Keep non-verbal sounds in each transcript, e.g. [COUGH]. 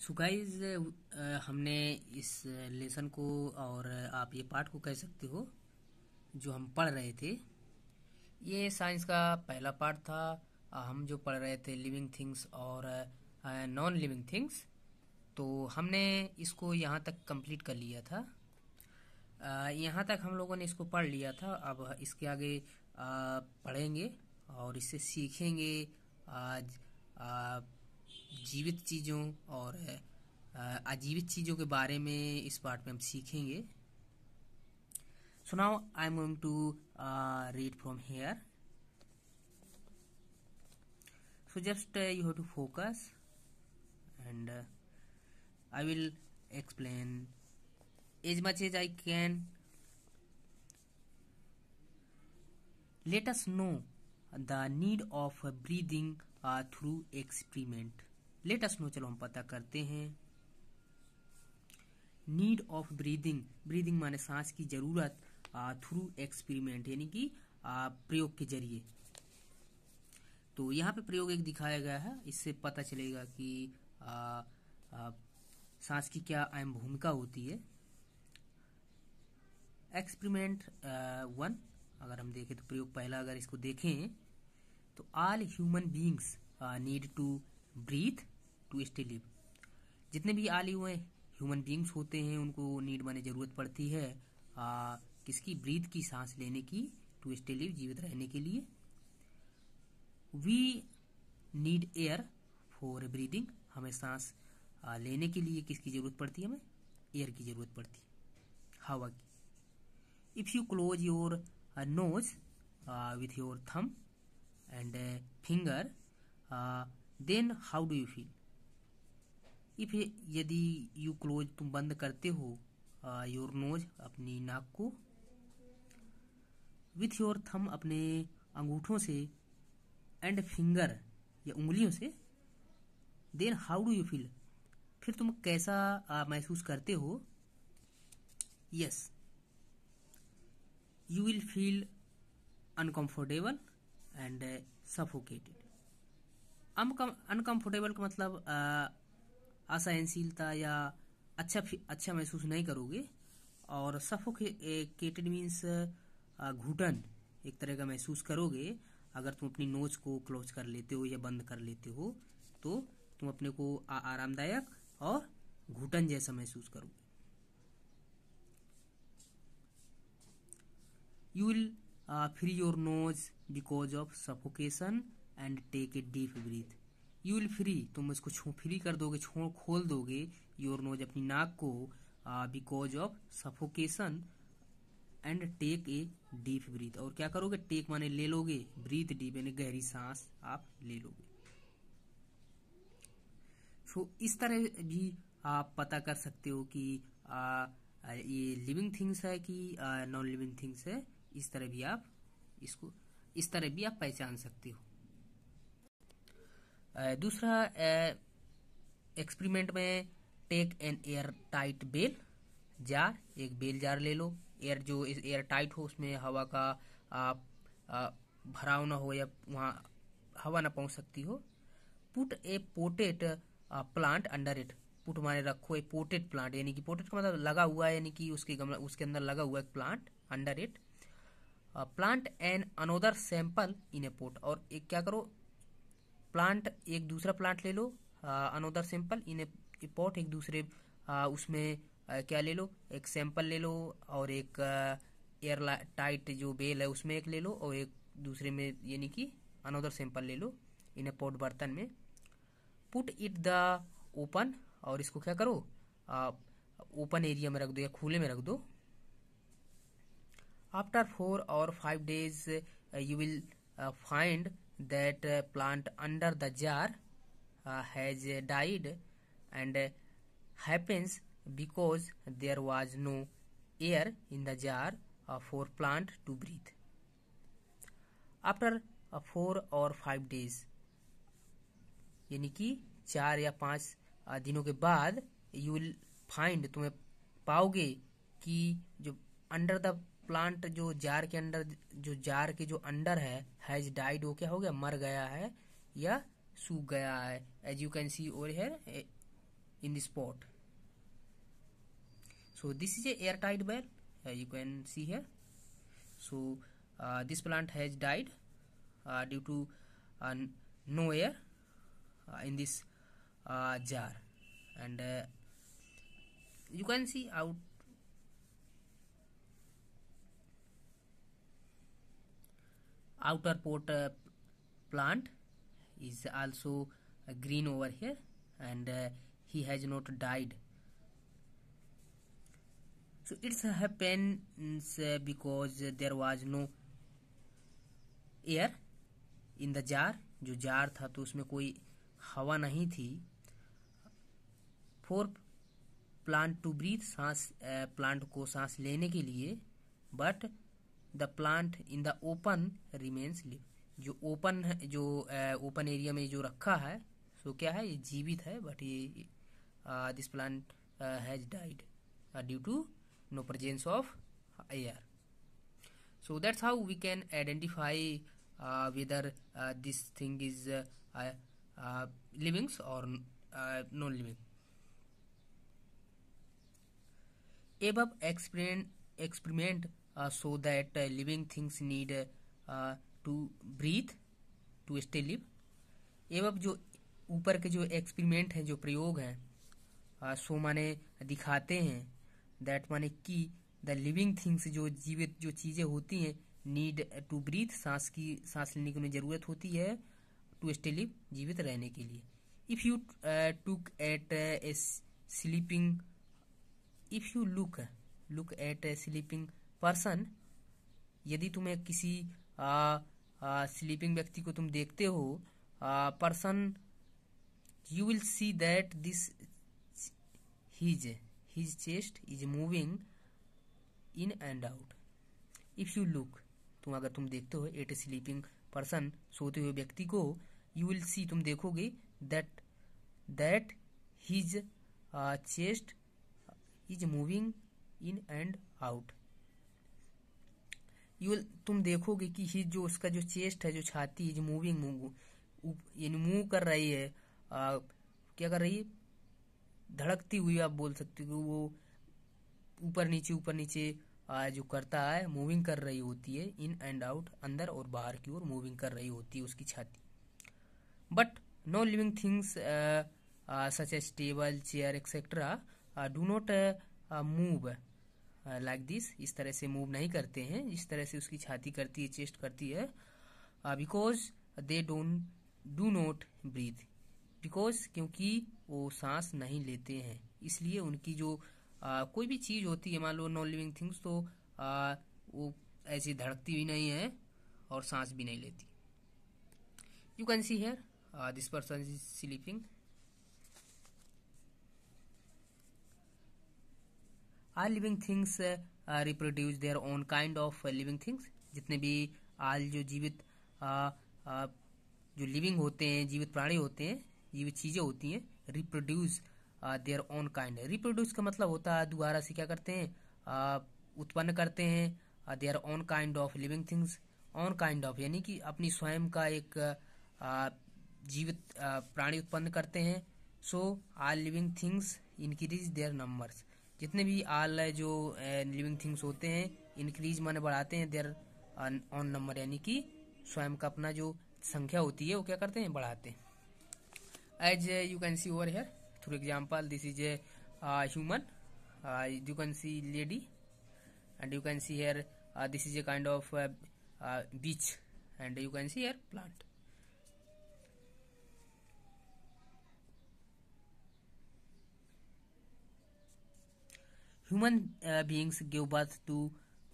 so guys uh, uh, हमने इस lesson uh, को और आप ये पार्ट को कह सकते हो जो हम पढ़ रहे थे ये साइंस का पहला पार्ट था हम जो पढ़ रहे थे लिविंग थिंग्स और नॉन लिविंग थिंग्स तो हमने इसको यहाँ तक कंप्लीट कर लिया था यहाँ तक हम लोगों ने इसको पढ़ लिया था अब इसके आगे पढ़ेंगे और इससे सीखेंगे आज जीवित चीज़ों और अजीवित चीज़ों के बारे में इस पार्ट में हम सीखेंगे so I am to read from here so just you have to focus and I will explain as much as I can let us know the need of breathing through experiment latest know चलो हम पता करते हैं need of breathing breathing माने सांस की जरूरत through experiment यानी कि प्रयोग के जरिए तो यहाँ पे प्रयोग एक दिखाया गया है इससे पता चलेगा कि आ, आ, सांस की क्या अहम भूमिका होती है एक्सपेरिमेंट वन अगर हम देखें तो प्रयोग पहला अगर इसको देखें तो all human beings need to breathe to stay live जितने भी आले हुए ह्यूमन बींग्स होते हैं उनको नीड माने जरूरत पड़ती है आ, किसकी ब्रीथ की सांस लेने की टू स्टे लिव जीवित रहने के लिए we need air for breathing हमें सांस लेने के लिए किसकी जरूरत पड़ती है हमें एयर की जरूरत पड़ती है हवा की if you close your nose with your thumb and finger then how do you feel if यदि यू क्लोज तुम बंद करते हो योर नोज अपनी नाक को विथ योर थम अपने अंगूठों से एंड फिंगर या उंगलियों से then how do you feel फिर तुम कैसा महसूस करते हो yes you will feel uncomfortable and suffocated uncomfortable का मतलब असहनशीलता या अच्छा अच्छा महसूस नहीं करोगे और सफोकेटेड मीन्स घुटन एक तरह का महसूस करोगे अगर तुम अपनी नोज को क्लोज कर लेते हो या बंद कर लेते हो तो तुम अपने को आरामदायक और घुटन जैसा महसूस करोगे you will free your nose because of suffocation and take a deep breath you will free तुम इसको छू फ्री कर दोगे छोड़ खोल दोगे योर नोज अपनी नाक को because of suffocation and take a deep breath और क्या करोगे टेक माने ले लोगे ब्रीथ डीप यानी गहरी सांस आप ले लोगे सो so, इस तरह भी आप पता कर सकते हो कि आ, ये लिविंग थिंग्स है कि नॉन लिविंग थिंग्स है इस तरह भी आप इसको इस तरह भी आप पहचान सकते हो दूसरा एक्सपेरिमेंट में take an air tight bell jar एक बेल जार ले लो एयर जो एयर टाइट हो उसमें हवा का आप भराव ना हो या वहाँ हवा ना पहुँच सकती हो put a potted plant under it put माने रखो ए पोटेट प्लांट यानी कि पोटेट का मतलब लगा हुआ है यानी कि उसके गमला उसके अंदर लगा हुआ एक plant under it plant an another sample in a pot और एक क्या करो प्लांट एक दूसरा प्लांट ले लो अनोदर सैंपल इन पॉट एक दूसरे आ, उसमें आ, क्या ले लो एक सैंपल ले लो और एक एयर टाइट जो बेल है उसमें एक ले लो और एक दूसरे में यानी कि अनोदर सैंपल ले लो इन ए पॉट बर्तन में पुट इट द ओपन और इसको क्या करो ओपन एरिया में रख दो या खुले में रख दो after four or five days you will find that uh, plant under the jar uh, has died and happens because there was no air in the jar for plant to breathe after four or five days यानी कि चार या पांच दिनों के बाद you will find तुम्हें पाओगे कि जो अंडर द प्लांट जो जार के अंडर जो जार के जो अंडर है हैज डाइड वो क्या हो गया मर गया है या सूख गया है as you can see or here in the spot so this is air tight bell as you can see here so this plant has died due to no air in this jar and you can see out outer port uh, plant is also uh, green over here and uh, he has not died so it's happens uh, because there was no air in the jar jo jar tha to usme koi hawa nahi thi for plant to breathe saans uh, plant ko saans lene ke liye but the plant in the open remains live जो open जो open uh, area में जो रखा है सो क्या है ये जीवित है बट ये this plant has died due to no presence of air so that's how we can identify whether this thing is livings or non living एब experiment Uh, so that uh, living things need to breathe to stay live एवं जो ऊपर के जो experiment हैं जो प्रयोग हैं सो uh, माने दिखाते हैं दैट माने कि द लिविंग थिंग्स जो जीवित जो चीज़ें होती हैं नीड टू ब्रीथ सांस की सांस लेने की उन्हें ज़रूरत होती है टू स्टे लिव जीवित रहने के लिए if you look at a sleeping if you look look at a sleeping person यदि तुम्हें किसी स्लीपिंग व्यक्ति को तुम देखते हो person you will see that this his his chest is moving in and out if you look तुम अगर तुम देखते हो एट ए स्लीपिंग पर्सन सोते हुए व्यक्ति को यू विल सी तुम देखोगे that that his chest is moving in and out you तुम देखोगे कि ही जो उसका जो चेस्ट है जो छाती इज मूविंग मूव यानी मूव कर रही है आ, क्या कर रही है धड़कती हुई आप बोल सकते हो वो ऊपर नीचे ऊपर नीचे आ, जो करता है मूविंग कर रही होती है इन एंड आउट अंदर और बाहर की ओर मूविंग कर रही होती है उसकी छाती but no living things such as table chair etcetera do not move like uh, this इस तरह से मूव नहीं करते हैं इस तरह से उसकी छाती करती है चेस्ट करती है because they don't do not breathe because क्योंकि वो सांस नहीं लेते हैं इसलिए उनकी जो आ, uh, कोई भी चीज होती है मान लो नॉन लिविंग थिंग्स तो आ, uh, वो ऐसी धड़कती भी नहीं है और सांस भी नहीं लेती you can see here this person is sleeping all living things reproduce their own kind of living things जितने भी आल जो जीवित आ, uh, आ, uh, जो लिविंग होते हैं जीवित प्राणी होते हैं जीवित चीजें होती हैं reproduce their own kind reproduce का मतलब होता है दोबारा से क्या करते हैं uh, उत्पन्न करते हैं their own kind of living things own kind of यानी कि अपनी स्वयं का एक आ, जीवित प्राणी उत्पन्न करते हैं so are living things increase their numbers जितने भी आल जो लिविंग थिंग्स होते हैं इंक्रीज माने बढ़ाते हैं देर ऑन नंबर यानी कि स्वयं का अपना जो संख्या होती है वो क्या करते हैं बढ़ाते हैं as you can see over here through example this is a human you can see lady and you can see here this is a kind of bitch and you can see here plant human beings give birth to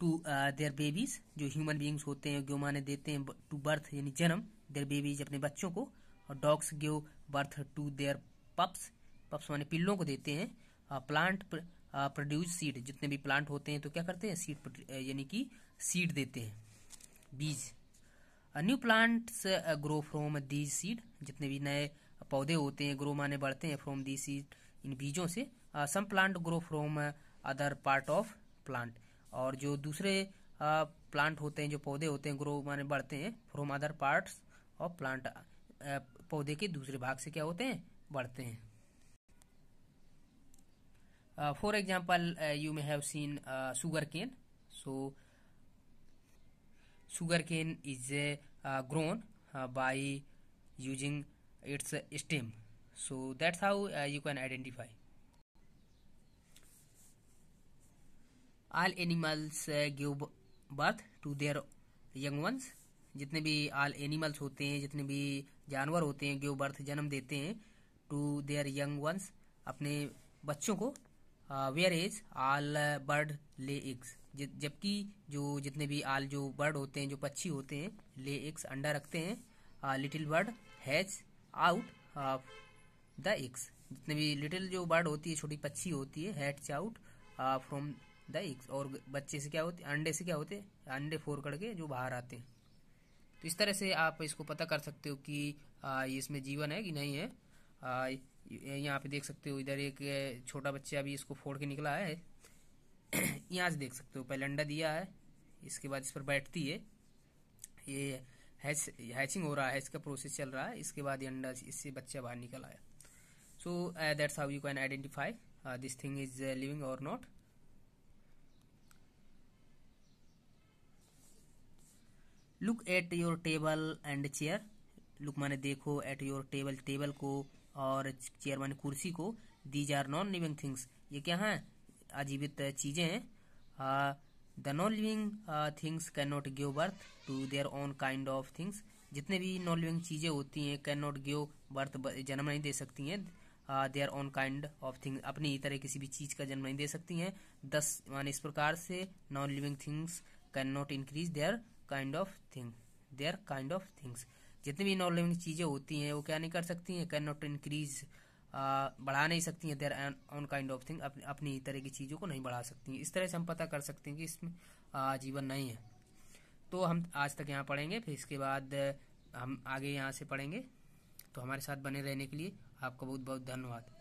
to their babies जो human beings होते हैं गो माने देते हैं to birth यानी जन्म there babies अपने बच्चों को और dogs give birth to their pups pups माने पिल्लों को देते हैं प्लांट प्रोड्यूस सीड जितने भी प्लांट होते हैं तो क्या करते हैं सीड यानी कि सीड देते हैं बीज new plants grow from these seed जितने भी नए पौधे होते हैं ग्रो माने बढ़ते हैं फ्रॉम दीज सीड इन बीजों से some plant grow from other part of plant और जो दूसरे प्लांट होते हैं जो पौधे होते हैं ग्रो माने बढ़ते हैं from other parts of plant पौधे के दूसरे भाग से क्या होते हैं बढ़ते हैं for example you may have seen sugarcane so sugarcane is a grown by using its stem so that's how you can identify all animals give birth to their young ones जितने भी all animals होते हैं जितने भी जानवर होते हैं give birth जन्म देते हैं टू देयर यंग वंस अपने बच्चों को whereas all bird lay eggs जबकि जो जितने भी आल जो बर्ड होते हैं जो पक्षी होते हैं ले एग्स अंडा रखते हैं little bird has out of the eggs जितने भी लिटिल जो बर्ड होती है छोटी पक्षी होती है hatch out from the eggs और बच्चे से क्या होते अंडे से क्या होते अंडे फोर करके जो बाहर आते हैं तो इस तरह से आप इसको पता कर सकते हो कि इसमें जीवन है कि नहीं है यहाँ पे देख सकते हो इधर एक छोटा बच्चा अभी इसको फोड़ के निकला है [CLEARS THROAT] यहाँ से देख सकते हो पहले अंडा दिया है इसके बाद इस पर बैठती है ये हैच हैचिंग हो रहा है इसका प्रोसेस चल रहा है इसके बाद ये अंडा इससे बच्चा बाहर निकल आया so that's how you can identify this thing is living or not look at your table and chair look माने देखो एट योर टेबल टेबल को और चेयर माने कुर्सी को these are non living things ये क्या है आजीवित चीजें हैं the non living things can not give birth to their own kind of things जितने भी नॉन लिविंग चीजें होती हैं कैन नॉट गिव बर्थ जन्म नहीं दे सकती हैं are own kind of thing अपनी ही तरह किसी भी चीज का जन्म नहीं दे सकती हैं दस माने इस प्रकार से non living things can not increase their kind of thing are kind of things जितनी भी नॉन लिविंग चीज़ें होती हैं वो क्या नहीं कर सकती हैं कैन नॉट इंक्रीज बढ़ा नहीं सकती हैं their own kind of thing अपनी तरह की चीज़ों को नहीं बढ़ा सकती हैं इस तरह से हम पता कर सकते हैं कि इसमें आजीवन जीवन नहीं है तो हम आज तक यहाँ पढ़ेंगे फिर इसके बाद हम आगे यहाँ से पढ़ेंगे तो हमारे साथ बने रहने के लिए आपका बहुत बहुत धन्यवाद